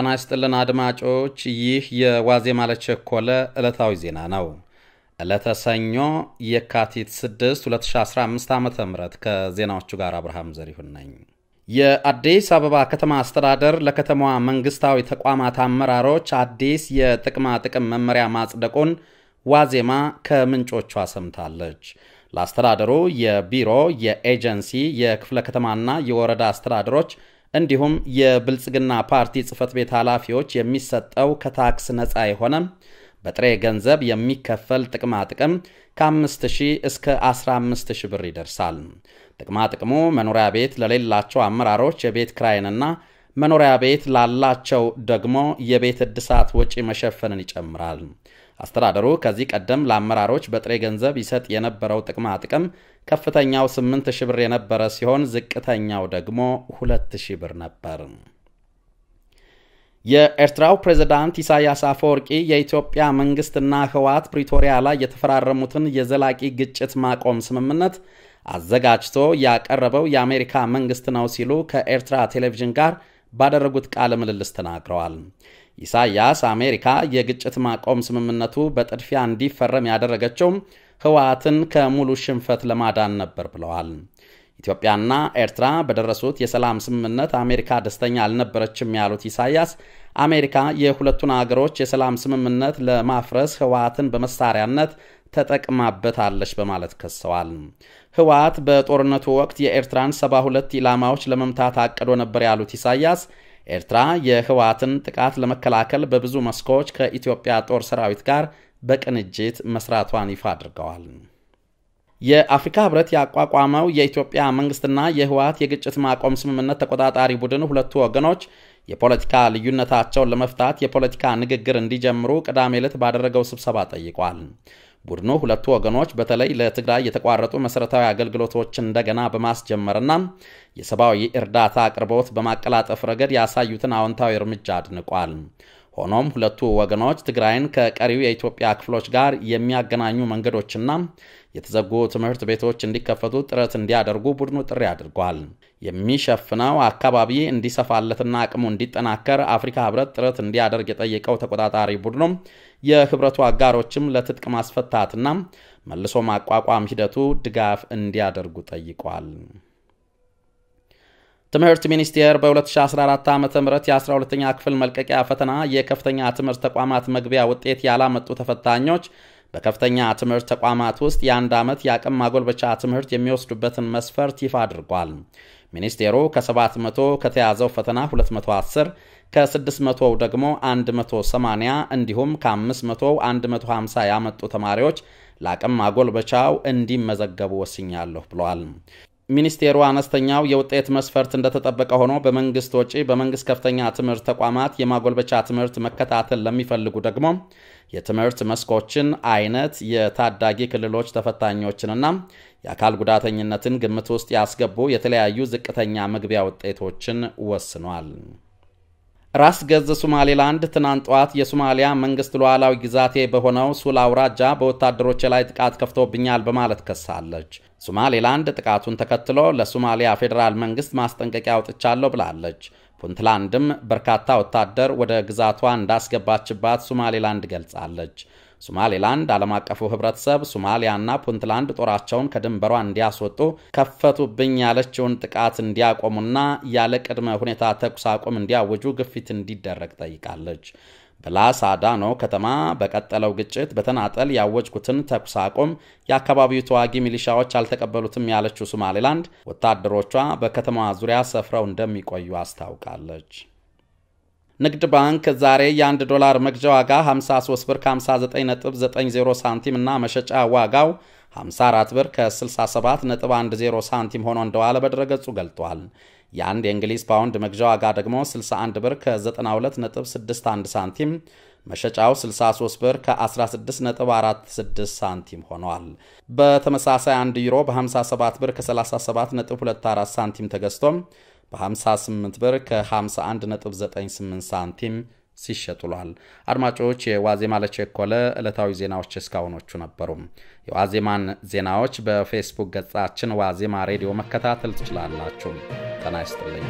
ጤና ይስጥልን አድማጮች፣ ይህ የዋዜማ ለቸኮለ ዕለታዊ ዜና ነው። ዕለተ ሰኞ የካቲት 6 2015 ዓ ም ከዜናዎቹ ጋር አብርሃም ዘሪሁን ነኝ። የአዲስ አበባ ከተማ አስተዳደር ለከተማዋ መንግሥታዊ ተቋማት አመራሮች አዲስ የጥቅማ ጥቅም መመሪያ ማጽደቁን ዋዜማ ከምንጮቿ ሰምታለች። ለአስተዳደሩ የቢሮ የኤጀንሲ የክፍለ ከተማና የወረዳ አስተዳደሮች እንዲሁም የብልጽግና ፓርቲ ጽህፈት ቤት ኃላፊዎች የሚሰጠው ከታክስ ነፃ የሆነ በጥሬ ገንዘብ የሚከፈል ጥቅማ ጥቅም ከ5000 እስከ 15000 ብር ይደርሳል። ጥቅማ ጥቅሙ መኖሪያ ቤት ለሌላቸው አመራሮች የቤት ክራይንና መኖሪያ ቤት ላላቸው ደግሞ የቤት እድሳት ወጪ መሸፈንን ይጨምራል። አስተዳደሩ ከዚህ ቀደም ለአመራሮች በጥሬ ገንዘብ ይሰጥ የነበረው ጥቅማ ጥቅም ከፍተኛው 8 ሺ ብር የነበረ ሲሆን ዝቅተኛው ደግሞ 2 ሺህ ብር ነበር። የኤርትራው ፕሬዝዳንት ኢሳያስ አፈወርቂ የኢትዮጵያ መንግስትና ህወሓት ፕሪቶሪያ ላይ የተፈራረሙትን የዘላቂ ግጭት ማቆም ስምምነት አዘጋጅቶ ያቀረበው የአሜሪካ መንግስት ነው ሲሉ ከኤርትራ ቴሌቪዥን ጋር ባደረጉት ቃለ ምልልስ ተናግረዋል። ኢሳያስ አሜሪካ የግጭት ማቆም ስምምነቱ በጥድፊያ እንዲፈረም ያደረገችው ህወሓትን ከሙሉ ሽንፈት ለማዳን ነበር ብለዋል። ኢትዮጵያና ኤርትራ በደረሱት የሰላም ስምምነት አሜሪካ ደስተኛ አልነበረችም ያሉት ኢሳያስ አሜሪካ የሁለቱን አገሮች የሰላም ስምምነት ለማፍረስ ህወሓትን በመሳሪያነት ተጠቅማበታለች በማለት ከሰዋል። ህወሓት በጦርነቱ ወቅት የኤርትራን 72 ኢላማዎች ለመምታት አቅዶ ነበር ያሉት ኢሳያስ ኤርትራ የህወሓትን ጥቃት ለመከላከል በብዙ መስኮች ከኢትዮጵያ ጦር ሰራዊት ጋር በቅንጅት መስራቷን ይፋ አድርገዋል። የአፍሪካ ህብረት ያቋቋመው የኢትዮጵያ መንግስትና የህወሓት የግጭት ማቆም ስምምነት ተቆጣጣሪ ቡድን ሁለቱ ወገኖች የፖለቲካ ልዩነታቸውን ለመፍታት የፖለቲካ ንግግር እንዲጀምሩ ቅዳሜ ዕለት ባደረገው ስብሰባ ጠይቋል። ቡድኑ ሁለቱ ወገኖች በተለይ ለትግራይ የተቋረጡ መሠረታዊ አገልግሎቶችን እንደገና በማስጀመርና የሰብአዊ እርዳታ አቅርቦት በማቀላጠፍ ረገድ ያሳዩትን አዎንታዊ እርምጃ አድንቋል። ሆኖም ሁለቱ ወገኖች ትግራይን ከቀሪው የኢትዮጵያ ክፍሎች ጋር የሚያገናኙ መንገዶችና የተዘጉ ትምህርት ቤቶች እንዲከፈቱ ጥረት እንዲያደርጉ ቡድኑ ጥሪ አድርጓል። የሚሸፍነው አካባቢ እንዲሰፋለትና አቅሙ እንዲጠናከር አፍሪካ ህብረት ጥረት እንዲያደርግ የጠየቀው ተቆጣጣሪ ቡድኑም የህብረቱ አጋሮችም ለትጥቅ ማስፈታትና መልሶ ማቋቋም ሂደቱ ድጋፍ እንዲያደርጉ ጠይቋል። ትምህርት ሚኒስቴር በ2014 ዓ ም የ12ኛ ክፍል መልቀቂያ ፈተና የከፍተኛ ትምህርት ተቋማት መግቢያ ውጤት ያላመጡ ተፈታኞች በከፍተኛ ትምህርት ተቋማት ውስጥ የአንድ ዓመት የአቅም ማጎልበቻ ትምህርት የሚወስዱበትን መስፈርት ይፋ አድርጓል። ሚኒስቴሩ ከ700 ከተያዘው ፈተና 210 ከ600 ደግሞ 180 እንዲሁም ከ500 150 ያመጡ ተማሪዎች ለአቅም ማጎልበቻው እንዲመዘገቡ ወስኛለሁ ብሏል። ሚኒስቴሩ አነስተኛው የውጤት መስፈርት እንደተጠበቀ ሆኖ በመንግስት ወጪ በመንግስት ከፍተኛ ትምህርት ተቋማት የማጎልበቻ ትምህርት መከታተል ለሚፈልጉ ደግሞ የትምህርት መስኮችን አይነት፣ የታዳጊ ክልሎች ተፈታኞችንና የአካል ጉዳተኝነትን ግምት ውስጥ ያስገቡ የተለያዩ ዝቅተኛ መግቢያ ውጤቶችን ወስኗል። ራስ ገዝ ሶማሌላንድ ትናንት ጠዋት የሶማሊያ መንግስት ሉዓላዊ ግዛቴ በሆነው ሱል አውራጃ በወታደሮች ላይ ጥቃት ከፍቶብኛል በማለት ከሳለች። ሶማሌላንድ ጥቃቱን ተከትሎ ለሶማሊያ ፌዴራል መንግስት ማስጠንቀቂያ አውጥቻለሁ ብላለች። ፑንትላንድም በርካታ ወታደር ወደ ግዛቷ እንዳስገባችባት ሶማሌላንድ ገልጻለች። ሶማሌላንድ ዓለም አቀፉ ህብረተሰብ ሶማሊያና ፑንትላንድ ጦራቸውን ከድንበሯ እንዲያስወጡ ከፈቱብኝ ያለችውን ጥቃት እንዲያቆሙና ያለ ቅድመ ሁኔታ ተኩስ አቁም እንዲያውጁ ግፊት እንዲደረግ ጠይቃለች። በላሳዳኖ ከተማ በቀጠለው ግጭት በተናጠል ያወጅኩትን ተኩስ አቁም የአካባቢው ተዋጊ ሚሊሻዎች አልተቀበሉትም ያለችው ሶማሌላንድ ወታደሮቿ በከተማዋ ዙሪያ ሰፍረው እንደሚቆዩ አስታውቃለች። ንግድ ባንክ ዛሬ የአንድ ዶላር መግዣ ዋጋ 53 ብር ከ59.90 ሳንቲም እና መሸጫ ዋጋው 54 ብር ከ67.10 ሳንቲም ሆኖ እንደዋለ በድረገጹ ገልጧል። የአንድ የእንግሊዝ ፓውንድ መግዣ ዋጋ ደግሞ 61 ብር ከ92.61 ሳንቲም መሸጫው 63 ብር ከ16.46 ሳንቲም ሆኗል። በተመሳሳይ አንድ ዩሮ በ57 ብር ከ37.24 ሳንቲም ተገዝቶም በ58 ብር ከ51.98 ሳንቲም ሲሸጥ ውሏል። አድማጮች፣ የዋዜማ ለቸኮለ ዕለታዊ ዜናዎች እስካሁኖቹ ነበሩ። የዋዜማን ዜናዎች በፌስቡክ ገጻችን ዋዜማ ሬዲዮ መከታተል ትችላላችሁ። ጤና ይስጥልኝ።